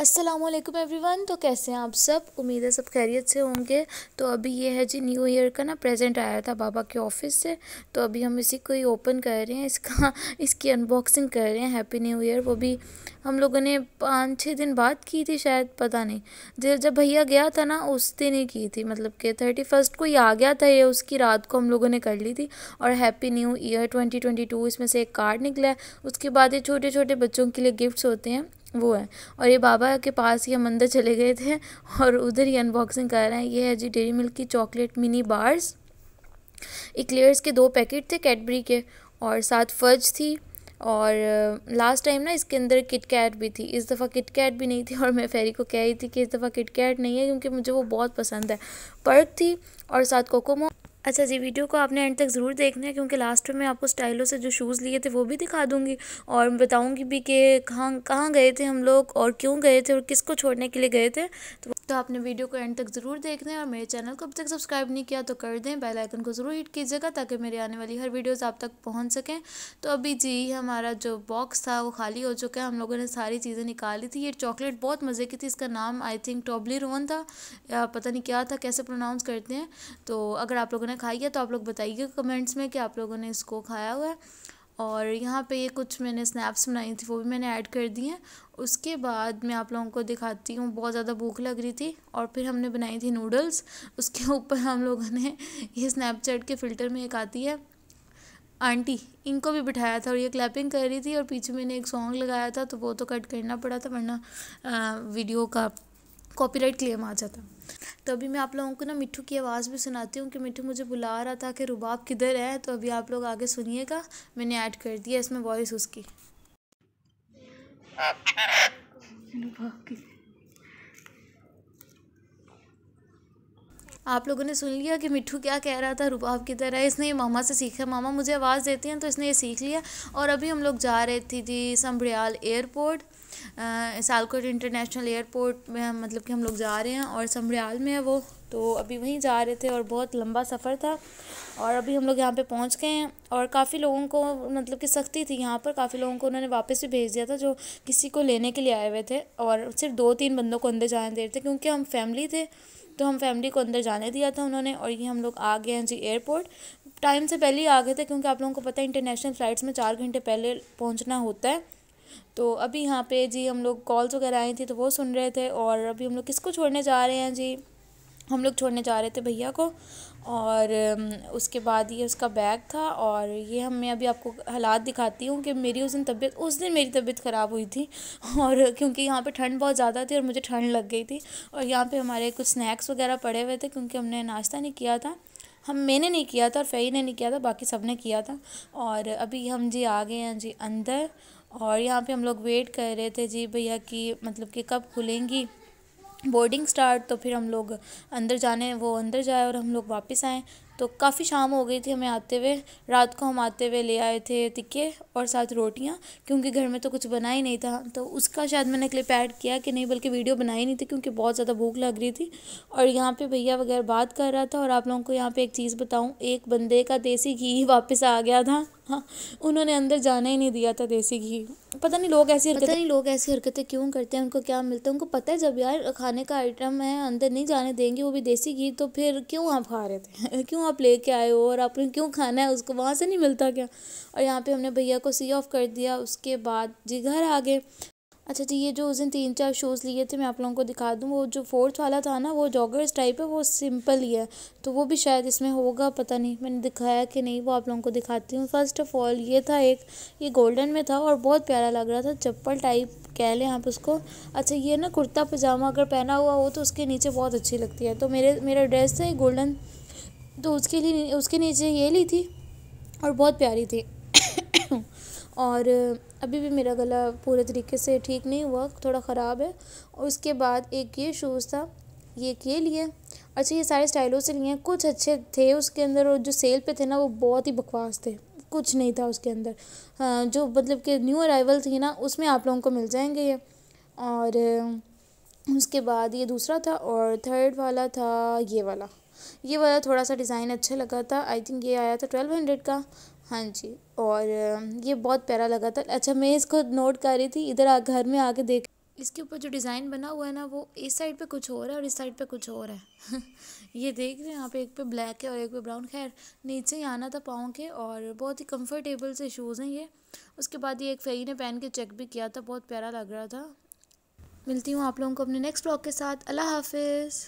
अस्सलाम वालेकुम एवरीवन तो कैसे हैं आप सब उम्मीद है सब खैरियत से होंगे तो अभी ये है जी न्यू ईयर का ना प्रेजेंट आया था बाबा के ऑफिस से तो अभी हम इसी को ही ओपन कर रहे हैं इसका इसकी अनबॉक्सिंग कर रहे हैं हैप्पी न्यू ईयर वो भी हम लोगों ने पाँच छः दिन बाद की थी शायद पता नहीं जब भैया गया था ना उस दिन ही की थी मतलब कि थर्टी फर्स्ट को ही आ गया था ये उसकी रात को हम लोगों ने कर ली थी और happy new year twenty twenty two इसमें से एक कार्ड निकला है उसके बाद ये छोटे छोटे बच्चों के लिए गिफ्ट्स होते हैं वो है और ये बाबा के पास ही हम अंदर चले गए थे और उधर ही अनबॉक्सिंग कर रहे हैं ये है जी डेरी मिल्क की चॉकलेट मिनी बार्स इक्लेयर्स के दो पैकेट थे कैडबरी के और साथ फर्ज थी और लास्ट टाइम ना इसके अंदर किट कैट भी थी इस दफ़ा किट कैट भी नहीं थी और मैं फेरी को कह रही थी कि इस दफ़ा किट कैट नहीं है क्योंकि मुझे वो बहुत पसंद है पर्क थी और साथ कोकोमो अच्छा जी वीडियो को आपने एंड तक ज़रूर देखना है क्योंकि लास्ट में मैं आपको स्टाइलों से जो शूज़ लिए थे वो भी दिखा दूँगी और बताऊँगी भी कि कहाँ कहाँ गए थे हम लोग और क्यों गए थे और किसको छोड़ने के लिए गए थे तो, तो आपने वीडियो को एंड तक ज़रूर देखना है और मेरे चैनल को अब तक सब्सक्राइब नहीं किया तो कर दें बेल आइकन को ज़रूर हिट कीजिएगा ताकि मेरी आने वाली हर वीडियोज़ आप तक पहुँच सकें तो अभी जी हमारा जो बॉक्स था वो खाली हो चुका है हम लोगों ने सारी चीज़ें निकाली थी ये चॉकलेट बहुत मज़े की थी इसका नाम आई थिंक टॉबली रोवन था या पता नहीं क्या था कैसे प्रोनाउंस करते हैं तो अगर आप लोगों ने खाई है तो आप लोग बताइए कमेंट्स में कि आप लोगों ने इसको खाया हुआ है और यहाँ पे ये कुछ मैंने स्नैप्स बनाई थी वो भी मैंने ऐड कर दी हैं उसके बाद मैं आप लोगों को दिखाती हूँ बहुत ज़्यादा भूख लग रही थी और फिर हमने बनाई थी नूडल्स उसके ऊपर हम लोगों ने ये स्नैपचैट के फ़िल्टर में एक आती है आंटी इनको भी बिठाया था और ये क्लैपिंग कर रही थी और पीछे मैंने एक सॉन्ग लगाया था तो वो तो कट करना पड़ा था वरना वीडियो का कॉपीराइट क्लेम आ जाता तो अभी मैं आप लोगों को ना मिट्ठू की आवाज़ भी सुनाती हूँ कि मिठू मुझे बुला रहा था कि रुबाब किधर है तो अभी आप लोग आगे सुनिएगा मैंने ऐड कर दिया इसमें वॉइस उसकी अच्छा। रुबाब किधर आप लोगों ने सुन लिया कि मिठ्ठू क्या कह रहा था रुबाब की तरह इसने ये मामा से सीखा मामा मुझे आवाज़ देती हैं तो इसने ये सीख लिया और अभी हम लोग जा रहे थे जी Sambrial airport Sialkot international airport में मतलब कि हम लोग जा रहे हैं और संभड़ियाल में है वो तो अभी वहीं जा रहे थे और बहुत लंबा सफ़र था और अभी हम लोग यहाँ पे पहुँच गए हैं और काफ़ी लोगों को मतलब कि सख्ती थी यहाँ पर काफ़ी लोगों को उन्होंने वापस भी भेज दिया था जो किसी को लेने के लिए आए हुए थे और सिर्फ दो तीन बंदों को अंदर जाने दे रहे थे क्योंकि हम फैमिली थे तो हम फैमिली को अंदर जाने दिया था उन्होंने और ये हम लोग आ गए हैं जी एयरपोर्ट टाइम से पहले ही आ गए थे क्योंकि आप लोगों को पता है इंटरनेशनल फ़्लाइट्स में चार घंटे पहले पहुँचना होता है तो अभी यहाँ पे जी हम लोग कॉल्स वगैरह आई थी तो वो सुन रहे थे और अभी हम लोग किसको छोड़ने जा रहे हैं जी हम लोग छोड़ने जा रहे थे भैया को और उसके बाद ये उसका बैग था और ये हम मैं अभी आपको हालात दिखाती हूँ कि मेरी उस दिन तबीयत उस दिन मेरी तबीयत ख़राब हुई थी और क्योंकि यहाँ पे ठंड बहुत ज़्यादा थी और मुझे ठंड लग गई थी और यहाँ पे हमारे कुछ स्नैक्स वगैरह पड़े हुए थे क्योंकि हमने नाश्ता नहीं किया था हम मैंने नहीं किया था और फ़ई ने नहीं किया था बाकी सब ने किया था और अभी हम जी आ गए हैं जी अंदर और यहाँ पर हम लोग वेट कर रहे थे जी भैया कि मतलब कि कब खुलेंगी बोर्डिंग स्टार्ट तो फिर हम लोग अंदर जाने वो अंदर जाए और हम लोग वापस आएँ तो काफ़ी शाम हो गई थी हमें आते हुए रात को हम आते हुए ले आए थे टिक्के और साथ रोटियाँ क्योंकि घर में तो कुछ बना ही नहीं था तो उसका शायद मैंने क्लिप ऐड किया कि नहीं बल्कि वीडियो बनाई नहीं थी क्योंकि बहुत ज़्यादा भूख लग रही थी और यहाँ पे भैया वगैरह बात कर रहा था और आप लोगों को यहाँ पर एक चीज़ बताऊँ एक बंदे का देसी घी वापस आ गया था हाँ उन्होंने अंदर जाना ही नहीं दिया था देसी घी पता नहीं लोग ऐसी पता नहीं लोग ऐसी हरकतें क्यों करते हैं उनको क्या मिलता है उनको पता है जब यार खाने का आइटम है अंदर नहीं जाने देंगे वो भी देसी घी तो फिर क्यों आप खा रहे थे क्यों आप लेके आए हो और आपने क्यों खाना है उसको वहाँ से नहीं मिलता क्या और यहाँ पे हमने भैया को सी ऑफ कर दिया उसके बाद जी घर आ गए अच्छा जी ये जो उस दिन तीन चार शूज़ लिए थे मैं आप लोगों को दिखा दूँ वो जो फोर्थ वाला था ना वो जॉगर्स टाइप है वो सिंपल ही है तो वो भी शायद इसमें होगा पता नहीं मैंने दिखाया कि नहीं वो आप लोगों को दिखाती हूँ फर्स्ट ऑफ ऑल ये था एक ये गोल्डन में था और बहुत प्यारा लग रहा था चप्पल टाइप कह लें आप उसको अच्छा ये ना कुर्ता पजामा अगर पहना हुआ हो तो उसके नीचे बहुत अच्छी लगती है तो मेरे मेरा ड्रेस था ये गोल्डन तो उसके लिए उसके नीचे ये ली थी और बहुत प्यारी थी और अभी भी मेरा गला पूरे तरीके से ठीक नहीं हुआ थोड़ा ख़राब है और उसके बाद एक ये शूज़ था ये के लिए अच्छा ये सारे स्टाइलों से लिए कुछ अच्छे थे उसके अंदर और जो सेल पे थे ना वो बहुत ही बकवास थे कुछ नहीं था उसके अंदर हाँ, जो मतलब कि न्यू अराइवल थी ना उसमें आप लोगों को मिल जाएंगे ये और उसके बाद ये दूसरा था और थर्ड वाला था ये वाला ये वाला थोड़ा सा डिज़ाइन अच्छा लगा था आई थिंक ये आया था ट्वेल्व हंड्रेड का हाँ जी और ये बहुत प्यारा लगा था अच्छा मैं इसको नोट कर रही थी इधर आ, घर में आके देख इसके ऊपर जो डिज़ाइन बना हुआ है ना वो इस साइड पे कुछ और है और इस साइड पे कुछ और है ये देख रहे हैं यहाँ पे एक पे ब्लैक है और एक पे ब्राउन खैर नीचे ही आना था पाँव के और बहुत ही कंफर्टेबल से शूज़ हैं ये उसके बाद ये एक फेरी ने पहन के चेक भी किया था बहुत प्यारा लग रहा था मिलती हूँ आप लोगों को अपने नेक्स्ट ब्लॉग के साथ अल्लाह हाफिज़